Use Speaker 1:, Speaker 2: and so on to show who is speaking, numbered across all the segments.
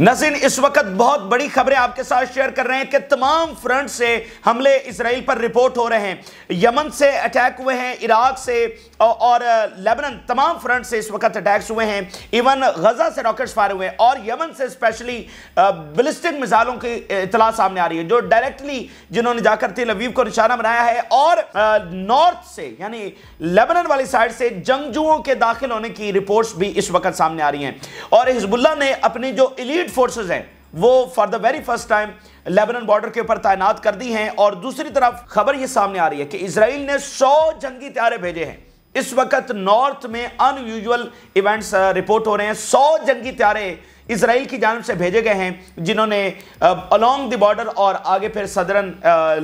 Speaker 1: नजीन इस वक्त बहुत बड़ी खबरें आपके साथ शेयर कर रहे हैं कि तमाम फ्रंट से हमले इसराइल पर रिपोर्ट हो रहे हैं यमन से अटैक हुए हैं इराक से और लेबनन तमाम फ्रंट से इस वक्त अटैक्स हुए हैं इवन गजा से रॉकेट्स फायर हुए हैं और यमन से स्पेशली बिलिस्टिक मिसाइलों की इतला सामने आ रही है जो डायरेक्टली जिन्होंने जाकर लवीव को निशाना बनाया है और नॉर्थ से यानी लेबनन वाली साइड से जंगजुओं के दाखिल होने की रिपोर्ट भी इस वक्त सामने आ रही हैं और हिजबुल्ला ने अपनी जो इली यूनिट फोर्सेज हैं वो for the very first time Lebanon border के ऊपर तैनात कर दी हैं और दूसरी तरफ खबर ये सामने आ रही है कि इसराइल ने सौ जंगी त्यारे भेजे हैं इस वक्त नॉर्थ में अनयूजल इवेंट्स रिपोर्ट हो रहे हैं सौ जंगी त्यारे इसराइल की जानब से भेजे गए हैं जिन्होंने अलोंग द बॉर्डर और आगे फिर सदरन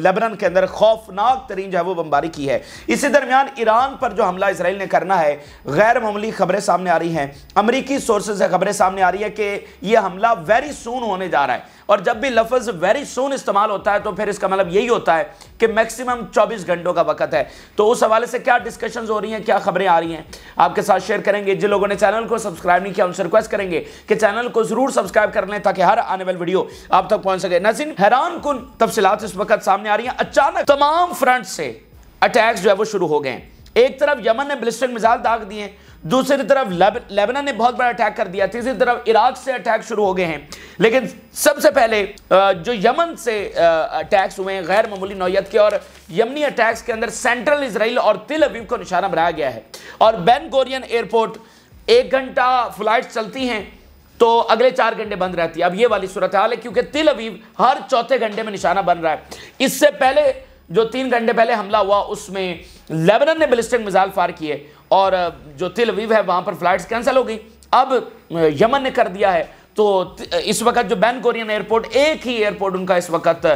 Speaker 1: लेबनान के अंदर खौफनाक तरीन जो है वो बमबारी की है इसी दरमियान ईरान पर जो हमला इसराइल ने करना है गैर मामूली खबरें सामने आ रही हैं अमरीकी सोर्सेज से खबरें सामने आ रही है कि यह हमला वेरी सून होने जा रहा है और जब भी लफज वेरी सोन इस्तेमाल होता है तो फिर इसका मतलब यही होता है कि मैक्सिमम 24 घंटों का वक्त है तो उस हवाले से क्या डिस्कशन हो रही हैं क्या खबरें आ रही हैं आपके साथ शेयर करेंगे जिन लोगों ने चैनल को सब्सक्राइब नहीं किया उनसे रिक्वेस्ट करेंगे कि चैनल को जरूर सब्सक्राइब कर लें ताकि हर आने वाली वीडियो आप तक पहुंच सके नसीन हैरान कन तफसीत इस वक्त सामने आ रही है अचानक तमाम फ्रंट से अटैक्स जो है वो शुरू हो गए एक तरफ यमन ने ब्लिस्टिक मिजाइल दाग दिए दूसरी तरफ लेबनान ने बहुत बड़ा अटैक कर दिया तीसरी तरफ इराक से अटैक शुरू हो गए हैं लेकिन सबसे पहले जो यमन से अटैक्स हुए हैं गैर मामूली नौीयत के और यमनी अटैक्स के अंदर सेंट्रल इसराइल और तिल अबीब को निशाना बनाया गया है और बैन कोरियन एयरपोर्ट एक घंटा फ्लाइट चलती हैं तो अगले चार घंटे बंद रहती है अब ये वाली सूरत हाल है क्योंकि तिल अवीव हर चौथे घंटे में निशाना बन रहा है इससे पहले जो तीन घंटे पहले हमला हुआ उसमें लेबनन ने बैलिस्टिक मिसाइल फायर किए और जो तिल अवीव है वहाँ पर फ्लाइट्स कैंसिल हो गई अब यमन ने कर दिया है तो इस वक्त जो बैन कोरियन एयरपोर्ट एक ही एयरपोर्ट उनका इस वक्त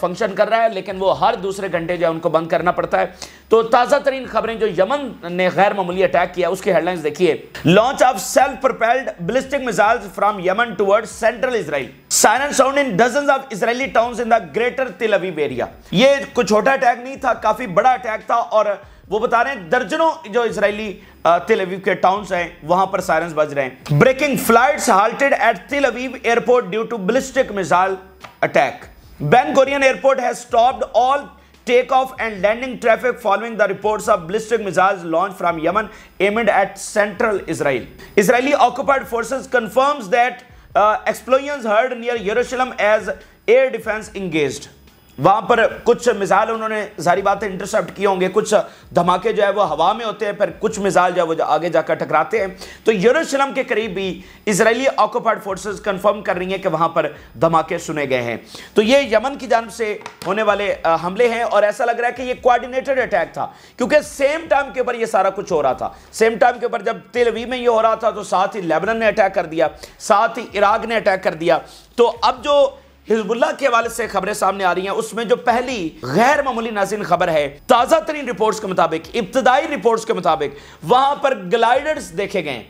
Speaker 1: फंक्शन कर रहा है लेकिन वो हर दूसरे घंटे जो है उनको बंद करना पड़ता है तो ताज़ा तरीन खबरें जो यमन ने गैर मामूली अटैक किया उसकी हेडलाइंस देखिए launch of self propelled ballistic missiles from Yemen toward central Israel siren sound in dozen of Israeli town in the greater Tel Aviv area ये कुछ छोटा अटैक नहीं था काफी बड़ा अटैक था और वो बता रहे हैं दर्जनों जो इसराइली अवीब के टाउन हैं वहां पर साइरेंस बज रहे हैं breaking flight halted at Tel Aviv airport due to ballistic missile attack Ben Gurion airport है stopped take off and landing traffic following the reports of ballistic missiles launch from Yemen aimed at central Israel Israeli occupied forces confirms that explosion heard near Jerusalem as air defence engaged वहां पर कुछ मिसाल उन्होंने सारी बातें intercept किए होंगे कुछ धमाके जो है वो हवा में होते हैं फिर कुछ मिसाल जो है वो आगे जाकर टकराते हैं तो यरूशलेम के करीब भी इसराइली ऑक्यूपाइड फोर्सेस कंफर्म कर रही हैं कि वहां पर धमाके सुने गए हैं तो ये यमन की जानब से होने वाले हमले हैं और ऐसा लग रहा है कि ये कोऑर्डिनेटेड अटैक था क्योंकि सेम टाइम के ऊपर यह सारा कुछ हो रहा था सेम टाइम के ऊपर जब तेलवी में ये हो रहा था तो साथ ही लेबनन ने अटैक कर दिया साथ ही इराक ने अटैक कर दिया तो अब जो हिजबुल्ला के हवाले से खबरें सामने आ रही हैं उसमें जो पहली गैर मामूली नाजिन खबर है ताज़ा तरीन रिपोर्ट्स के मुताबिक इब्तदाई रिपोर्ट्स के मुताबिक वहां पर ग्लाइडर्स देखे गए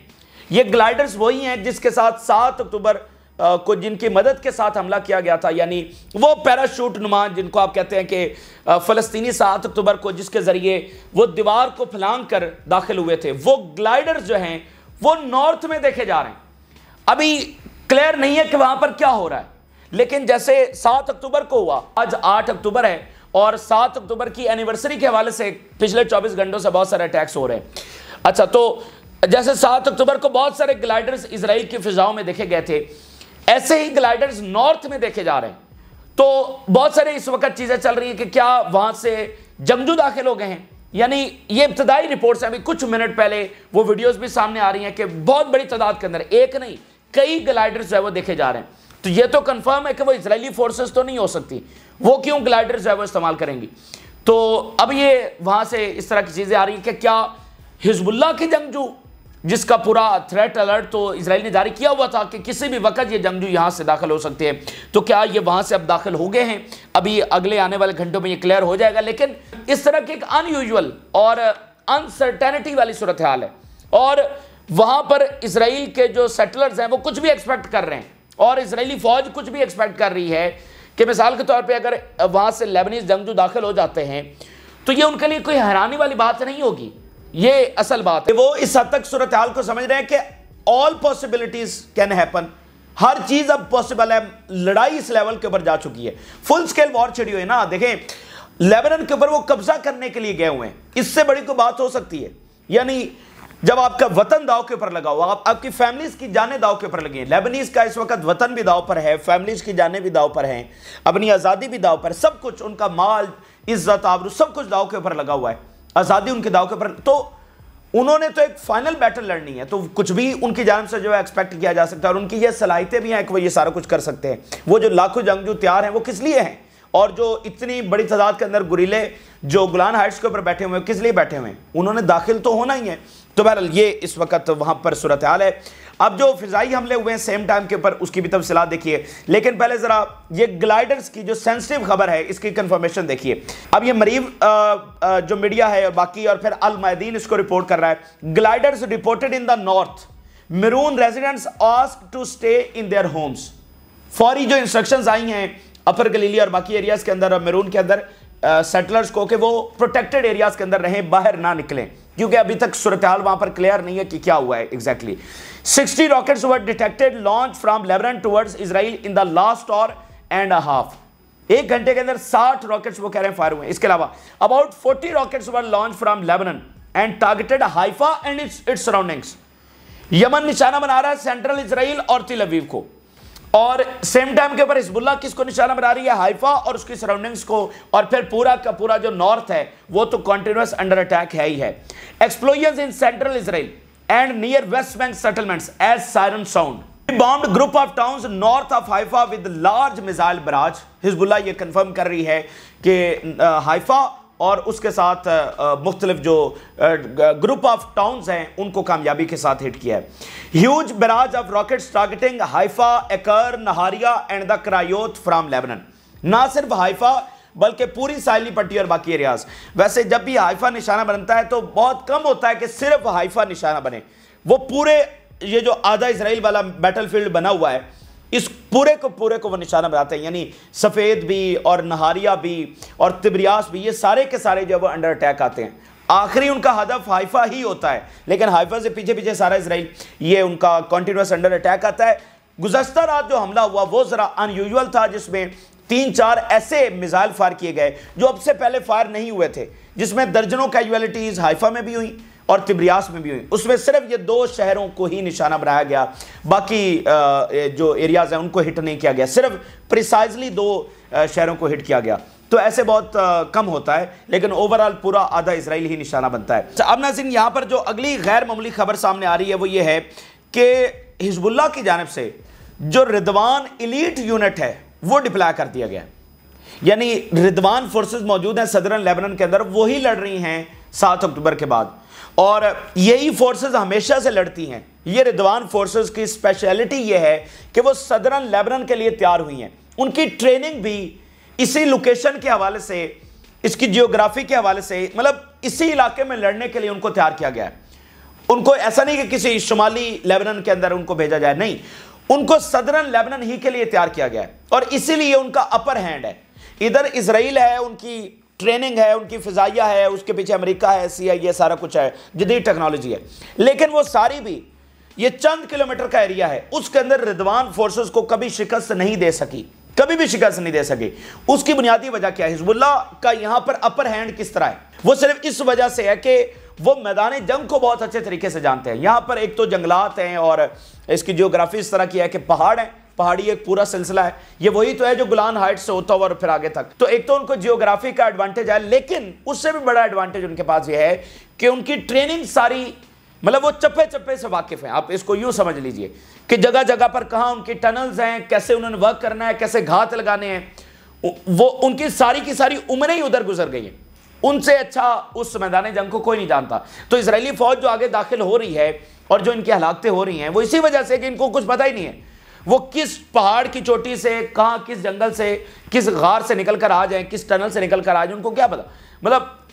Speaker 1: ये ग्लाइडर्स वही हैं जिसके साथ सात अक्टूबर को जिनकी मदद के साथ हमला किया गया था यानी वो पैराशूट नुमा जिनको आप कहते हैं कि फ़लस्तनी सात अक्टूबर को जिसके ज़रिए वो दीवार को फैलांग कर दाखिल हुए थे वो ग्लाइडर्स जो हैं वो नॉर्थ में देखे जा रहे हैं अभी क्लियर नहीं है कि वहां पर क्या हो रहा है लेकिन जैसे सात अक्टूबर को हुआ आज आठ अक्टूबर है और सात अक्टूबर की एनिवर्सरी के हवाले से पिछले चौबीस घंटों से बहुत सारे अटैक्स हो रहे हैं अच्छा तो जैसे सात अक्टूबर को बहुत सारे ग्लाइडर्स इसराइल की फिजाओं में देखे गए थे ऐसे ही ग्लाइडर्स नॉर्थ में देखे जा रहे हैं तो बहुत सारे इस वक्त चीज़ें चल रही हैं कि क्या वहां से जंगजू दाखिल हो गए हैं यानी ये इब्तदाई रिपोर्ट्स हैं अभी कुछ मिनट पहले वो वीडियोस भी सामने आ रही हैं कि बहुत बड़ी तादाद के अंदर एक नहीं कई ग्लाइडर्स जो है वो देखे जा रहे हैं तो ये तो कंफर्म है कि वो इसराइली फोर्सेस तो नहीं हो सकती वो क्यों ग्लाइडर जो है वो इस्तेमाल करेंगी तो अब ये वहां से इस तरह की चीज़ें आ रही है कि क्या हिजबुल्ला के जंगजू जिसका पूरा थ्रेट अलर्ट तो इसराइल ने जारी किया हुआ था कि किसी भी वक्त ये जंगजू यहाँ से दाखिल हो सकते हैं तो क्या ये वहां से अब दाखिल हो गए हैं अभी अगले आने वाले घंटों में ये क्लियर हो जाएगा लेकिन इस तरह की एक अनयूजल और अनसर्टेनिटी वाली सूरत हाल है और वहां पर इसराइल के जो सेटलर्स हैं वो कुछ भी एक्सपेक्ट कर रहे हैं और इसराइली फ़ौज कुछ भी एक्सपेक्ट कर रही है कि मिसाल के तौर पर अगर वहाँ से लेबनीज़ जंगजू दाखिल हो जाते हैं तो ये उनके लिए कोई हैरानी वाली बात नहीं होगी ये असल बात है वो इस हद तक सूरत हाल को समझ रहे हैं कि ऑल पॉसिबिलिटीज़ कैन हैपन हर चीज़ अब पॉसिबल है लड़ाई इस लेवल के ऊपर जा चुकी है फुल स्केल वॉर छिड़ी हुई है ना देखें लेबनन के ऊपर वो कब्जा करने के लिए गए हुए हैं इससे बड़ी कोई बात हो सकती है यानी जब आपका वतन दाव के ऊपर लगा हुआ आप, आपकी फैमिलीज की जाने दाव के ऊपर लगी है लेबनीज का इस वक्त वतन भी दाव पर है फैमिलीज की जाने भी दाव पर हैं अपनी आज़ादी भी दाव पर सब कुछ उनका माल इज्जत आबरू सब कुछ दाव के ऊपर लगा हुआ है आज़ादी उनके दाव के ऊपर तो उन्होंने तो एक फाइनल बैटल लड़नी है तो कुछ भी उनकी जान से जो है एक्सपेक्ट किया जा सकता है और उनकी ये सलाहितें भी हैं कि वो ये सारा कुछ कर सकते हैं वो जो लाखों जंगजू तैयार हैं वो किस लिए हैं और जो इतनी बड़ी तादाद के अंदर गुरीले जो गुलान हाइट्स के ऊपर बैठे हुए हैं किस लिए बैठे हुए हैं उन्होंने दाखिल तो होना ही है तो बहरहाल ये इस वक्त वहां पर सूरत हाल है अब जो फिजाई हमले हुए हैं सेम टाइम के ऊपर उसकी भी तफसला देखिए लेकिन पहले ज़रा ये ग्लाइडर्स की जो सेंसिटिव खबर है इसकी कंफर्मेशन देखिए अब ये मरीब जो मीडिया है और बाकी और फिर अलमैदीन इसको रिपोर्ट कर रहा है gliders reported in the north मेरून residents ask to stay in their homes फौरी जो इंस्ट्रक्शन आई हैं अपर गलीली और बाकी एरियाज के अंदर और मेरून के अंदर सेटलर्स को कि वो प्रोटेक्टेड एरियाज के अंदर रहें बाहर ना निकलें क्योंकि अभी तक सूरत हाल वहां पर क्लियर नहीं है कि क्या हुआ है exactly sixty rockets were detected launch from Lebanon towards Israel in the last और एंड अ हाफ एक घंटे के अंदर साठ रॉकेट्स वो कह रहे हैं फायर हुए इसके अलावा about forty rockets were launch from Lebanon and targeted Haifa and its its surroundings Yemen निशाना बना रहा है सेंट्रल इसराइल और तिलवीव को और सेम टाइम के ऊपर हिजबुल्ला किसको निशाना बना रही है हाइफा और उसकी सराउंडिंग्स को और फिर पूरा का पूरा जो नॉर्थ है वो तो कॉन्टिन्यूस अंडर अटैक है ही है explosions in central Israel and near West Bank settlements as siren sound. He bombed group of towns north of Haifa with large missile barrage. Hezbollah ये confirm कर रही है कि हाइफा और उसके साथ मुख्तलिफ जो ग्रुप ऑफ टाउन्स हैं उनको कामयाबी के साथ हिट किया है huge barrage of rockets targeting Haifa Acre Nahariya and the Krayot from Lebanon ना सिर्फ हाइफा बल्कि पूरी साहली पट्टी और बाकी एरियाज वैसे जब भी हाइफा निशाना बनता है तो बहुत कम होता है कि सिर्फ हाइफा निशाना बने वो पूरे ये जो आधा इसराइल वाला बैटलफील्ड बना हुआ है इस पूरे को पूरे को वो निशाना बनाते हैं यानी सफ़ेद भी और नहारिया भी और तिब्रियास भी ये सारे के सारे जो है वो अंडर अटैक आते हैं आखिरी उनका हदफ हाइफा ही होता है लेकिन हाइफा से पीछे पीछे सारा इसराइल ये उनका कॉन्टीन्यूस अंडर अटैक आता है गुजशतर रात जो हमला हुआ वो ज़रा अनयूजल था जिसमें तीन चार ऐसे मिसाइल फायर किए गए जो अब से पहले फायर नहीं हुए थे जिसमें दर्जनों कैजुअलिटीज हाइफा में भी हुई और तिब्रियास में भी हुई उसमें सिर्फ ये दो शहरों को ही निशाना बनाया गया बाकी जो एरियाज हैं उनको हिट नहीं किया गया सिर्फ प्रिसाइजली दो शहरों को हिट किया गया तो ऐसे बहुत कम होता है लेकिन ओवरऑल पूरा आधा इसराइल ही निशाना बनता है अब नाजिन यहाँ पर जो अगली गैर मामूली खबर सामने आ रही है वो ये है कि हिजबुल्ला की जानब से जो रिदवान इलीट यूनिट है वो डिप्लाय कर दिया गया यानी रिदवान फोर्सेस मौजूद हैं सदरन लेबनन के अंदर वही लड़ रही हैं सात अक्टूबर के बाद और यही फोर्सेस हमेशा से लड़ती हैं ये रिदवान फोर्सेस की स्पेशलिटी ये है कि वो सदरन लेबनन के लिए तैयार हुई हैं उनकी ट्रेनिंग भी इसी लोकेशन के हवाले से इसकी जियोग्राफी के हवाले से मतलब इसी इलाके में लड़ने के लिए उनको तैयार किया गया है उनको ऐसा नहीं कि किसी शुमाली लेबनन के अंदर उनको भेजा जाए नहीं उनको सदरन लेबनन ही के लिए तैयार किया गया है और इसीलिए उनका अपर हैंड है इधर इसराइल है उनकी ट्रेनिंग है उनकी फिजाइया है उसके पीछे अमेरिका है सी आई सारा कुछ है जदीद टेक्नोलॉजी है लेकिन वो सारी भी ये चंद किलोमीटर का एरिया है उसके अंदर रिदवान फोर्सेस को कभी शिकस्त नहीं दे सकी कभी भी शिकस्त नहीं दे सके उसकी बुनियादी वजह क्या है हिजबुल्ला का यहां पर अपर हैंड किस तरह है वो सिर्फ इस वजह से है कि वो मैदान जंग को बहुत अच्छे तरीके से जानते हैं यहां पर एक तो जंगलात हैं और इसकी जियोग्राफी इस तरह की है कि पहाड़ है पहाड़ी एक पूरा सिलसिला है ये वही तो है जो गुलान हाइट से होता हुआ और फिर आगे तक तो एक तो उनको जियोग्राफी का एडवांटेज है लेकिन उससे भी बड़ा एडवांटेज उनके पास ये है कि उनकी ट्रेनिंग सारी मतलब वो चप्पे चप्पे से वाकिफ है आप इसको यूं समझ लीजिए कि जगह जगह पर कहाँ उनके टनल्स हैं कैसे उन्होंने वर्क करना है कैसे घात लगाने हैं वो उनकी सारी की सारी उम्रें ही उधर गुजर गई हैं उनसे अच्छा उस मैदान जंग को कोई नहीं जानता तो इसराइली फौज जो आगे दाखिल हो रही है और जो इनकी हलाकतें हो रही हैं वो इसी वजह से कि इनको कुछ पता ही नहीं है वो किस पहाड़ की चोटी से कहाँ किस जंगल से किस गार से निकल कर आ जाए किस टनल से निकल कर आ जाए उनको क्या पता मतलब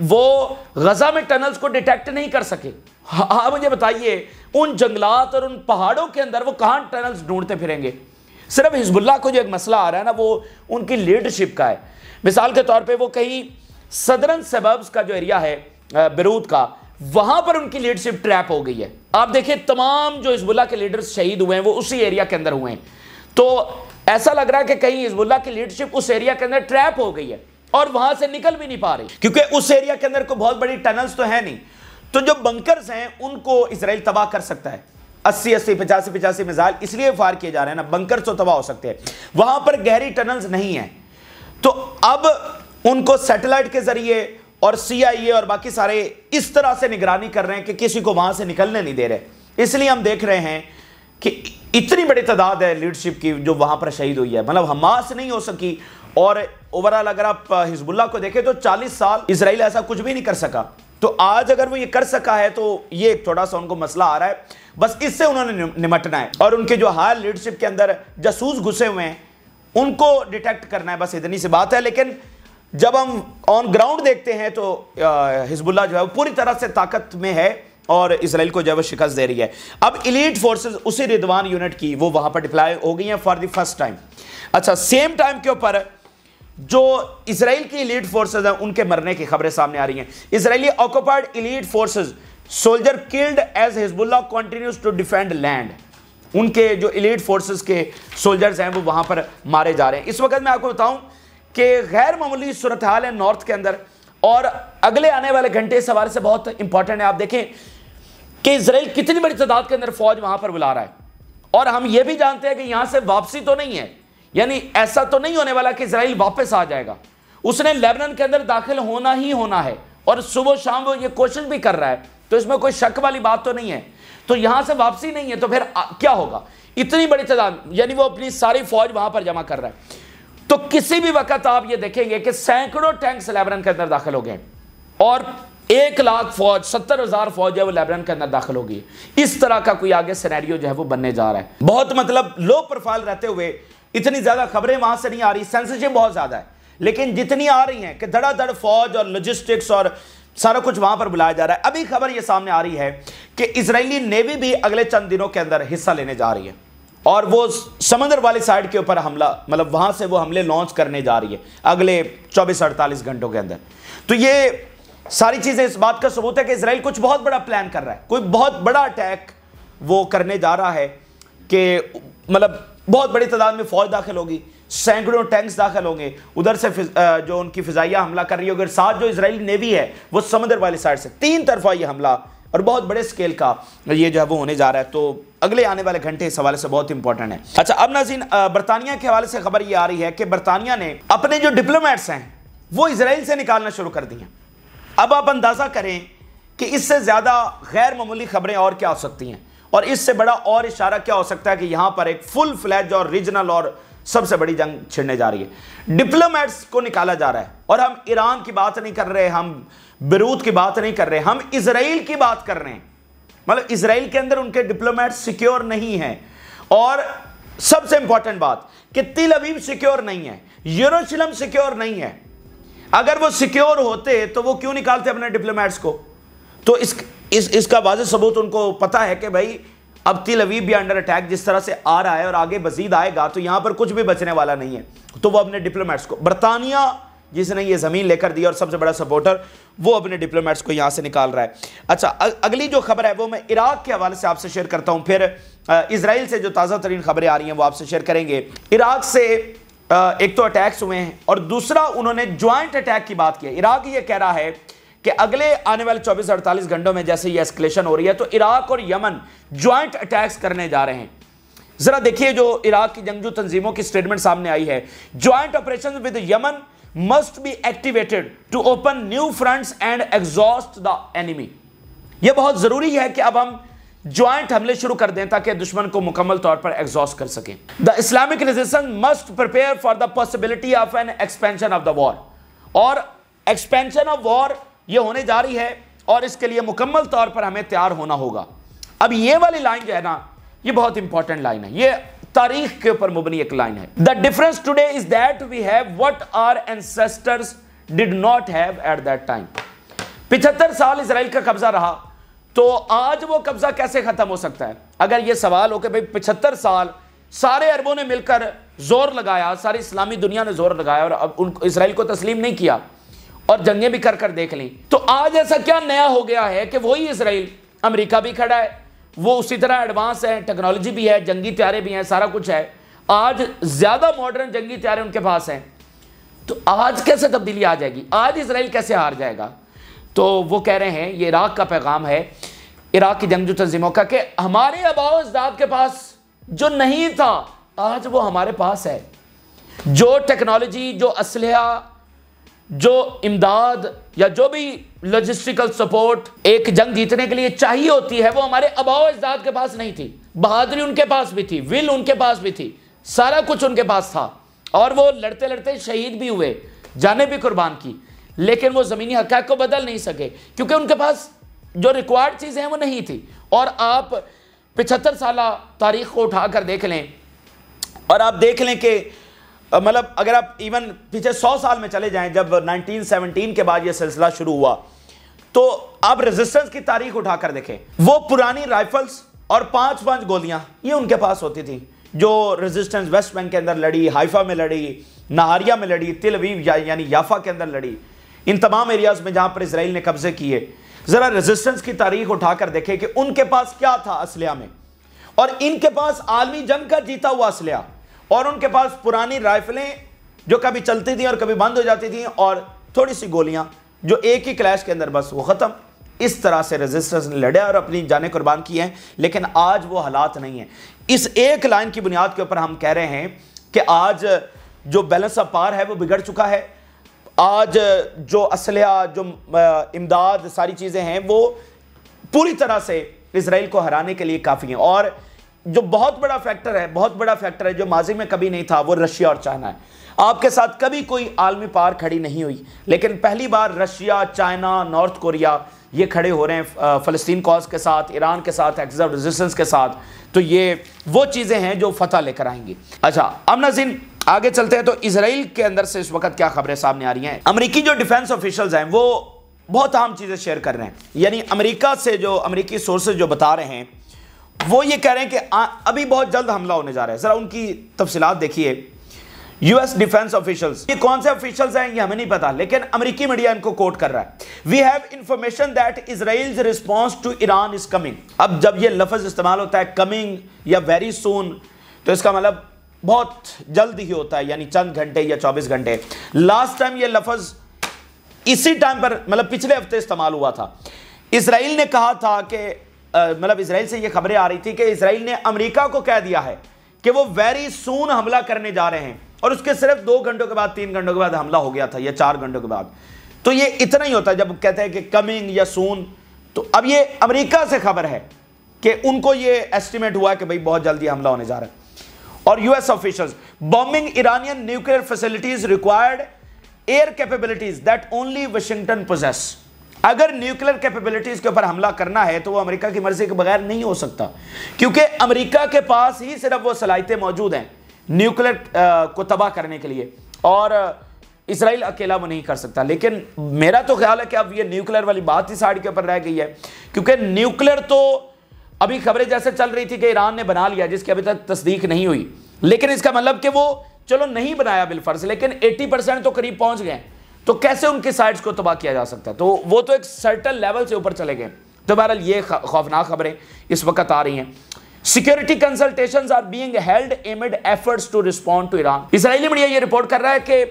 Speaker 1: वो गजा में टनल्स को डिटेक्ट नहीं कर सके हाँ मुझे बताइए उन जंगलात और उन पहाड़ों के अंदर वो कहाँ टनल्स ढूंढते फिरेंगे सिर्फ हिजबुल्ला को जो एक मसला आ रहा है ना वो उनकी लीडरशिप का है मिसाल के तौर पे वो कहीं सदरन सबब्स का जो एरिया है बरूद का वहां पर उनकी लीडरशिप ट्रैप हो गई है आप देखिए तमाम जो हिजबुल्ला के लीडर्स शहीद हुए हैं वो उसी एरिया के अंदर हुए हैं तो ऐसा लग रहा है कि कहीं हिजबुल्ला की लीडरशिप उस एरिया के अंदर ट्रैप हो गई है और वहां से निकल भी नहीं पा रही क्योंकि उस एरिया के अंदर कोई बहुत बड़ी टनल्स तो है नहीं तो जो बंकर्स हैं उनको इसराइल तबाह कर सकता है अस्सी अस्सी पचासी पचासी मिसाइल इसलिए फायर किए जा रहे हैं ना बंकर तो तबाह हो सकते हैं वहां पर गहरी टनल्स नहीं है तो अब उनको सैटेलाइट के जरिए और सीआईए और बाकी सारे इस तरह से निगरानी कर रहे हैं कि किसी को वहां से निकलने नहीं दे रहे इसलिए हम देख रहे हैं कि इतनी बड़ी तादाद है लीडरशिप की जो वहां पर शहीद हुई है मतलब हमास नहीं हो सकी और ओवरऑल अगर आप हिजबुल्ला को देखें तो 40 साल इसराइल ऐसा कुछ भी नहीं कर सका तो आज अगर वो ये कर सका है तो ये एक थोड़ा सा उनको मसला आ रहा है बस इससे उन्होंने निमटना है और उनके जो हायर लीडरशिप के अंदर जासूस घुसे हुए हैं उनको डिटेक्ट करना है बस इतनी सी बात है लेकिन जब हम ऑन ग्राउंड देखते हैं तो हिजबुल्ला जो है वो पूरी तरह से ताकत में है और इसराइल को जो है वो शिकस्त दे रही है अब इलीट फोर्सेस उसी रिदवान यूनिट की वो वहां पर डिप्लाई हो गई है फॉर द फर्स्ट टाइम अच्छा सेम टाइम के ऊपर जो इसराइल की इलीट फोर्सेज हैं उनके मरने की खबरें सामने आ रही हैं Israeli occupied elite forces soldier killed as Hezbollah continues to defend land उनके जो इलीट फोर्सेस के सोल्जर्स हैं वो वहां पर मारे जा रहे हैं इस वक्त मैं आपको बताऊं कि गैर मामूली सूरत हाल है नॉर्थ के अंदर और अगले आने वाले घंटे इस हवाले से बहुत इंपॉर्टेंट है आप देखें कि इसराइल कितनी बड़ी तादाद के अंदर फौज वहां पर बुला रहा है और हम यह भी जानते हैं कि यहां से वापसी तो नहीं है यानी ऐसा तो नहीं होने वाला कि इसराइल वापस आ जाएगा उसने लेबनन के अंदर दाखिल होना ही होना है और सुबह शाम वो ये कोशिश भी कर रहा है तो इसमें कोई शक वाली बात तो नहीं है तो यहां से वापसी नहीं है तो फिर आ, क्या होगा इतनी बड़ी तादाद यानी वो अपनी सारी फौज वहां पर जमा कर रहा है तो किसी भी वक्त आप ये देखेंगे कि सैकड़ों टैंक्स लेबनन के अंदर दाखिल हो गए और एक लाख फौज सत्तर हजार फौज है वो लेबनान के अंदर दाखिल होगी इस तरह का कोई आगे सिनेरियो जो है वो बनने जा रहा है बहुत मतलब लो प्रोफाइल रहते हुए इतनी ज्यादा खबरें वहां से नहीं आ रही सेंसरशिप बहुत ज्यादा है लेकिन जितनी आ रही हैं कि धड़ाधड़ फौज और लॉजिस्टिक्स और सारा कुछ वहां पर बुलाया जा रहा है अभी खबर यह सामने आ रही है कि इसराइली नेवी भी अगले चंद दिनों के अंदर हिस्सा लेने जा रही है और वो समंदर वाली साइड के ऊपर हमला मतलब वहां से वो हमले लॉन्च करने जा रही है अगले 24 अड़तालीस घंटों के अंदर तो ये सारी चीजें इस बात का सबूत है कि इसराइल कुछ बहुत बड़ा प्लान कर रहा है कोई बहुत बड़ा अटैक वो करने जा रहा है कि मतलब बहुत बड़ी तादाद में फौज दाखिल होगी सैकड़ों टैंक्स दाखिल होंगे उधर से जो उनकी फिजाइया हमला कर रही होगी साथ जो इसराइली नेवी है वो समंदर वाली साइड से तीन तरफा ये हमला और बहुत बड़े स्केल का ये जो है वो होने जा रहा है तो अगले आने वाले घंटे इस हवाले से बहुत इंपॉर्टेंट है अच्छा अब नाजीन बरतानिया के हवाले से खबर ये आ रही है कि बरतानिया ने अपने जो डिप्लोमेट्स हैं वो इसराइल से निकालना शुरू कर दिए अब आप अंदाज़ा करें कि इससे ज़्यादा गैर मामूली खबरें और क्या हो सकती हैं और इससे बड़ा और इशारा क्या हो सकता है कि यहां पर एक फुल फ्लैज और रीजनल और सबसे बड़ी जंग छिड़ने जा रही है डिप्लोमेट्स को निकाला जा रहा है और हम ईरान की बात नहीं कर रहे हम बरूद की बात नहीं कर रहे हम इसराइल की बात कर रहे हैं मतलब इसराइल के अंदर उनके डिप्लोमैट सिक्योर नहीं है और सबसे इंपॉर्टेंट बात कि तिल अबीब सिक्योर नहीं है यूरोशलम सिक्योर नहीं है अगर वो सिक्योर होते तो वो क्यों निकालते अपने डिप्लोमेट्स को तो इस, इस इसका वाज सबूत उनको पता है कि भाई अब तिल अवीब भी अंडर अटैक जिस तरह से आ रहा है और आगे मजीद आएगा तो यहां पर कुछ भी बचने वाला नहीं है तो वह अपने डिप्लोमेट्स को बरतानिया जिसने ये ज़मीन लेकर दी और सबसे बड़ा सपोर्टर वो अपने डिप्लोमेट्स को यहाँ से निकाल रहा है अच्छा अगली जो खबर है वो मैं इराक़ के हवाले से आपसे शेयर करता हूँ फिर इसराइल से जो ताज़ा तरीन खबरें आ रही हैं वो आपसे शेयर करेंगे इराक़ से एक तो अटैक्स हुए हैं और दूसरा उन्होंने ज्वाइंट अटैक की बात की इराक ये कह रहा है कि अगले आने वाले 24-48 घंटों में जैसे ये एस्केलेशन हो रही है तो इराक और यमन ज्वाइंट अटैक्स करने जा रहे हैं जरा देखिए जो इराक की जंगजू तंजीमों की स्टेटमेंट सामने आई है joint operation with Yemen must be activated to open new fronts and exhaust the enemy यह बहुत जरूरी है कि अब हम ज्वाइंट हमले शुरू कर दें ताकि दुश्मन को मुकम्मल तौर पर एग्जॉस्ट कर सकें the Islamic resistance must prepare for the possibility of an expansion of the war और एक्सपेंशन ऑफ वॉर ये होने जा रही है और इसके लिए मुकम्मल तौर पर हमें तैयार होना होगा अब ये वाली लाइन जो है ना ये बहुत इंपॉर्टेंट लाइन है ये तारीख के ऊपर मुबनी एक लाइन है the difference today is that we have what our ancestors did not have at that time पिछहत्तर साल इसराइल का कब्जा रहा तो आज वो कब्जा कैसे खत्म हो सकता है अगर ये सवाल हो कि भाई पचहत्तर साल सारे अरबों ने मिलकर जोर लगाया सारी इस्लामी दुनिया ने जोर लगाया और अब उनको इसराइल को तस्लीम नहीं किया और जंगें भी कर कर देख ली तो आज ऐसा क्या नया हो गया है कि वही इसराइल अमेरिका भी खड़ा है वो उसी तरह एडवांस है टेक्नोलॉजी भी है जंगी त्यारे भी हैं सारा कुछ है आज ज़्यादा मॉडर्न जंगी त्यारे उनके पास हैं तो आज कैसे तब्दीली आ जाएगी आज इसराइल कैसे हार जाएगा तो वो कह रहे हैं ये इराक़ का पैगाम है इराक़ की जंगजू तंजीमों का कि हमारे अबाव अजदाद के पास जो नहीं था आज वो हमारे पास है जो टेक्नोलॉजी जो असलहा जो इमदाद या जो भी लॉजिस्टिकल सपोर्ट एक जंग जीतने के लिए चाहिए होती है वो हमारे अबाव अजदाद के पास नहीं थी बहादुरी उनके पास भी थी विल उनके पास भी थी सारा कुछ उनके पास था और वो लड़ते लड़ते शहीद भी हुए जाने भी कुर्बान की लेकिन वो ज़मीनी हक़ को बदल नहीं सके क्योंकि उनके पास जो रिक्वायर्ड चीज़ें हैं वो नहीं थी और आप पिछहत्तर साल तारीख को उठाकर देख लें और आप देख लें कि मतलब अगर आप इवन पीछे सौ साल में चले जाएं जब 1917 के बाद ये सिलसिला शुरू हुआ तो आप रेजिस्टेंस की तारीख उठाकर देखें वो पुरानी राइफल्स और पांच पांच गोलियां ये उनके पास होती थी जो रेजिस्टेंस वेस्ट बैंक के अंदर लड़ी हाइफा में लड़ी नहारिया में लड़ी तिलवीव या, यानी याफा के अंदर लड़ी इन तमाम एरियाज में जहां पर इसराइल ने कब्जे किए जरा रेजिस्टेंस की तारीख उठाकर देखे कि उनके पास क्या था असलिया में और इनके पास आलमी जंग का जीता हुआ असलिया और उनके पास पुरानी राइफलें जो कभी चलती थी और कभी बंद हो जाती थी और थोड़ी सी गोलियां जो एक ही क्लैश के अंदर बस वो ख़त्म इस तरह से रेजिस्टेंस ने लड़े और अपनी जाने कुर्बान की हैं लेकिन आज वो हालात नहीं है इस एक लाइन की बुनियाद के ऊपर हम कह रहे हैं कि आज जो बैलेंस ऑफ पार है वो बिगड़ चुका है आज जो असलह जो इमदाद सारी चीज़ें हैं वो पूरी तरह से इसराइल को हराने के लिए काफ़ी हैं और जो बहुत बड़ा फैक्टर है बहुत बड़ा फैक्टर है जो माजी में कभी नहीं था वो रशिया और चाइना है आपके साथ कभी कोई आलमी पार खड़ी नहीं हुई लेकिन पहली बार रशिया चाइना नॉर्थ कोरिया ये खड़े हो रहे हैं फ़लस्तीन कॉज के साथ ईरान के साथ एक्सर्व रेजिस्टेंस के साथ तो ये वो चीज़ें हैं जो फतह लेकर आएंगी अच्छा अब आगे चलते हैं तो इसराइल के अंदर से इस वक्त क्या खबरें सामने आ रही हैं अमरीकी जो डिफेंस ऑफिशल्स हैं वो बहुत अहम चीज़ें शेयर कर रहे हैं यानी अमेरिका से जो अमेरिकी सोर्सेज जो बता रहे हैं वो ये कह रहे हैं कि आ, अभी बहुत जल्द हमला होने जा रहा है ज़रा उनकी तफसीत देखिए यूएस डिफेंस ऑफिशियल्स ये कौन से ऑफिशियल्स हैं ये हमें नहीं पता लेकिन अमेरिकी मीडिया इनको कोट कर रहा है we have information that Israel response to Iran is coming अब जब ये लफज इस्तेमाल होता है कमिंग या वेरी सोन तो इसका मतलब बहुत जल्द ही होता है यानी चंद घंटे या 24 घंटे लास्ट टाइम ये लफज इसी टाइम पर मतलब पिछले हफ्ते इस्तेमाल हुआ था इसराइल ने कहा था कि मतलब इसराइल से ये खबरें आ रही थी कि इसराइल ने अमेरिका को कह दिया है कि वो वेरी सून हमला करने जा रहे हैं और उसके सिर्फ दो घंटों के बाद तीन घंटों के बाद हमला हो गया था या चार घंटों के बाद तो ये इतना ही होता है जब कहते हैं कि कमिंग या सून तो अब ये अमेरिका से खबर है कि उनको ये एस्टिमेट हुआ कि भाई बहुत जल्दी हमला होने जा रहा है और US official bombing Iranian nuclear facilities required air capabilities that only Washington possess अगर न्यूक्लियर कैपेबिलिटीज के ऊपर हमला करना है तो वो अमेरिका की मर्जी के बगैर नहीं हो सकता क्योंकि अमेरिका के पास ही सिर्फ वो सलाहितें मौजूद हैं न्यूक्लियर को तबाह करने के लिए और इसराइल अकेला वो नहीं कर सकता लेकिन मेरा तो ख्याल है कि अब ये न्यूक्लियर वाली बात ही साइड के ऊपर रह गई है क्योंकि न्यूक्लियर तो अभी खबरें जैसे चल रही थी कि ईरान ने बना लिया जिसकी अभी तक तस्दीक नहीं हुई लेकिन इसका मतलब कि वो चलो नहीं बनाया बिलफर्ज लेकिन 80 परसेंट तो करीब पहुंच गए तो कैसे उनकी साइड्स को तबाह किया जा सकता तो वो तो एक सर्टन लेवल से ऊपर चले गए तो बहरहाल ये खौफनाक खबरें इस वक्त आ रही हैं security consultation are being held amid efforts to respond to Iran Israeli media ये रिपोर्ट कर रहा है कि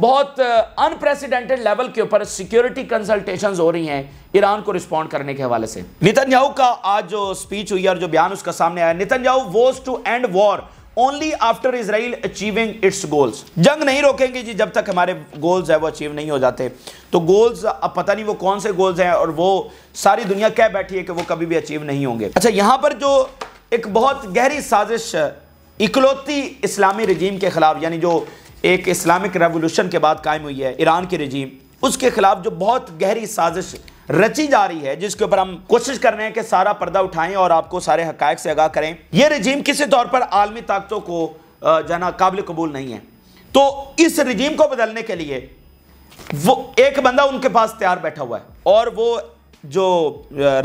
Speaker 1: बहुत अनप्रेसिडेंटेड लेवल के ऊपर सिक्योरिटी कंसल्टेशन हो रही हैं ईरान को रिस्पॉन्ड करने के हवाले से जाऊ का आज जो स्पीच हुई है और जो बयान उसका सामने आया Netanyahu vows to end war only after Israel achieving its goals जंग नहीं रोकेंगे जी जब तक हमारे गोल्स है वो अचीव नहीं हो जाते तो गोल्स अब पता नहीं वो कौन से गोल्स हैं और वो सारी दुनिया कह बैठी है कि वो कभी भी अचीव नहीं होंगे अच्छा यहाँ पर जो एक बहुत गहरी साजिश इकलौती इस्लामी रजीम के खिलाफ यानी जो एक इस्लामिक रेवोल्यूशन के बाद कायम हुई है ईरान की रजीम उसके खिलाफ जो बहुत गहरी साजिश रची जा रही है जिसके ऊपर हम कोशिश कर रहे हैं कि सारा पर्दा उठाएं और आपको सारे हकायक से आगाह करें यह रजीम किसी तौर पर आलमी ताकतों को जाना काबिल कबूल नहीं है तो इस रजीम को बदलने के लिए वो एक बंदा उनके पास तैयार बैठा हुआ है और वो जो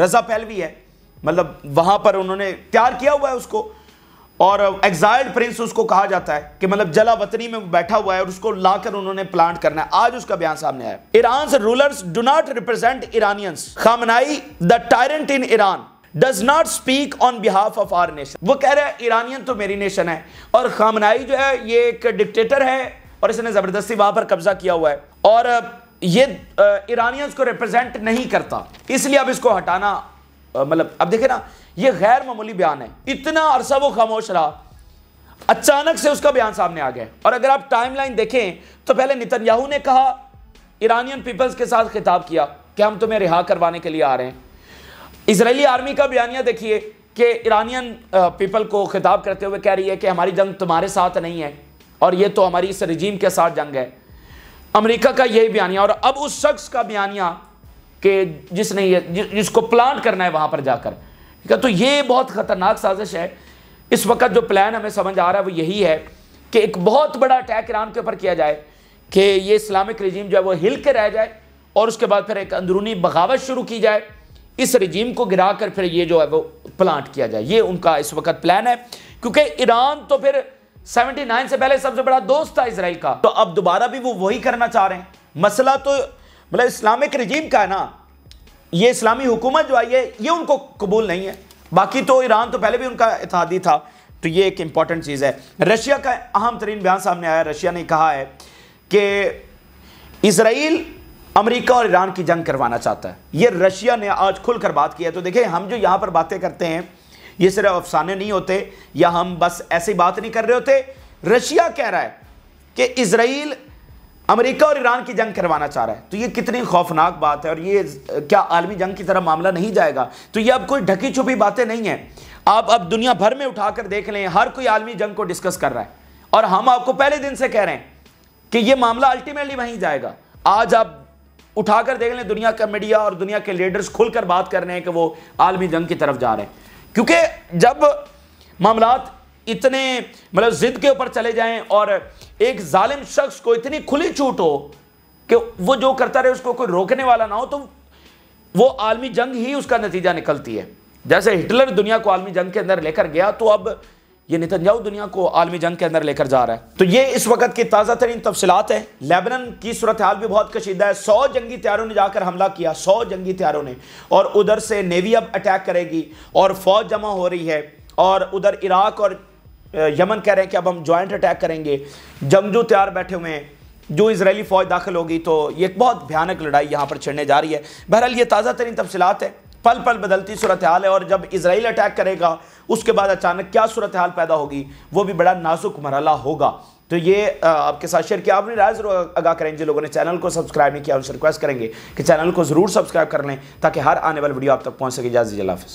Speaker 1: रजा पहलवी है मतलब वहां पर उन्होंने तैयार किया हुआ है उसको और एग्जाइल्ड प्रिंस उसको कहा जाता है कि मतलब जला वतनी में बैठा हुआ है और उसको लाकर उन्होंने प्लांट करना है आज उसका बयान सामने आया Iran rulers do not represent Iranians Khamenei the tyrant in Iran does not speak on behalf of our nation वो कह रहे हैं ईरानियन तो मेरी नेशन है और खामनाई जो है ये एक डिक्टेटर है और इसने जबरदस्ती वहां पर कब्जा किया हुआ है और ये ईरानियंस को रिप्रेजेंट नहीं करता इसलिए अब इसको हटाना मतलब अब देखे ना ये गैर मामूली बयान है इतना अरसा वो खामोश रहा अचानक से उसका बयान सामने आ गया और अगर आप टाइमलाइन देखें तो पहले नितनयाहू ने कहा ईरानियन पीपल्स के साथ खिताब किया कि हम तुम्हें रिहा करवाने के लिए आ रहे हैं इसराइली आर्मी का बयानिया देखिए कि ईरानियन पीपल को खिताब करते हुए कह रही है कि हमारी जंग तुम्हारे साथ नहीं है और ये तो हमारी इस रिजीम के साथ जंग है अमेरिका का यही बयानिया और अब उस शख्स का बयानिया कि जिसने ये जिसको प्लांट करना है वहाँ पर जाकर ठीक है तो ये बहुत ख़तरनाक साजिश है इस वक्त जो प्लान हमें समझ आ रहा है वो यही है कि एक बहुत बड़ा अटैक ईरान के ऊपर किया जाए कि ये इस्लामिक रजीम जो है वो हिल के रह जाए और उसके बाद फिर एक अंदरूनी बगावत शुरू की जाए इस रजीम को गिरा कर फिर ये जो है वो प्लांट किया जाए ये उनका इस वक्त प्लान है क्योंकि ईरान तो फिर 79 से पहले सबसे बड़ा दोस्त था इसराइल का तो अब दोबारा भी वो वही करना चाह रहे हैं मसला तो मतलब इस्लामिक रजीम का है ना ये इस्लामी हुकूमत जो आई है ये उनको कबूल नहीं है बाकी तो ईरान तो पहले भी उनका इतिहादी था तो ये एक इंपॉर्टेंट चीज़ है रशिया का अहम तरीन बयान सामने आया रशिया ने कहा है कि इसराइल अमेरिका और ईरान की जंग करवाना चाहता है ये रशिया ने आज खुलकर बात की है तो देखिए हम जो यहाँ पर बातें करते हैं ये सिर्फ अफसाने नहीं होते या हम बस ऐसी बात नहीं कर रहे होते रशिया कह रहा है कि इसराइल अमेरिका और ईरान की जंग करवाना चाह रहा है तो ये कितनी खौफनाक बात है और ये क्या आलमी जंग की तरह मामला नहीं जाएगा तो ये अब कोई ढकी छुपी बातें नहीं है आप अब दुनिया भर में उठाकर देख लें हर कोई आलमी जंग को डिस्कस कर रहा है और हम आपको पहले दिन से कह रहे हैं कि ये मामला अल्टीमेटली वहीं जाएगा आज आप उठाकर देख लें दुनिया का मीडिया और दुनिया के लीडर्स खुलकर बात कर रहे हैं कि वो आलमी जंग की तरफ जा रहे हैं क्योंकि जब मामला इतने मतलब जिद के ऊपर चले जाएं और एक जालिम शख्स को इतनी खुली छूट हो कि वो जो करता रहे उसको कोई रोकने वाला ना हो तो वो आलमी जंग ही उसका नतीजा निकलती है जैसे हिटलर दुनिया को आलमी जंग के अंदर लेकर गया तो अब ये नितंजाऊ दुनिया को आलमी जंग के अंदर लेकर जा रहा है तो ये इस वक्त की ताज़ा तरीन तफसलत है लेबनन की सूरत हाल भी बहुत कशीदा है सौ जंगी त्यारों ने जाकर हमला किया सौ जंगी त्यारों ने और उधर से नेवी अब अटैक करेगी और फौज जमा हो रही है और उधर इराक और यमन कह रहे हैं कि अब हम ज्वाइंट अटैक करेंगे जमजू तैयार बैठे हुए हैं जो इसराइली फौज दाखिल होगी तो ये एक बहुत भयानक लड़ाई यहाँ पर छिड़ने जा रही है बहरहाल ये ताज़ा तरीन तफसलत है पल पल बदलती सूरत हाल है और जब इसराइल अटैक करेगा उसके बाद अचानक क्या सूरत हाल पैदा होगी वो भी बड़ा नाजुक मरला होगा तो ये आपके साथ शेयर किया आपने राय जरूर आगा करें जिन लोगों ने चैनल को सब्सक्राइब नहीं किया उनसे रिक्वेस्ट करेंगे कि चैनल को ज़रूर सब्सक्राइब कर लें ताकि हर आने वाली वीडियो आप तक पहुँच सके इजाज़ी जलाफिज़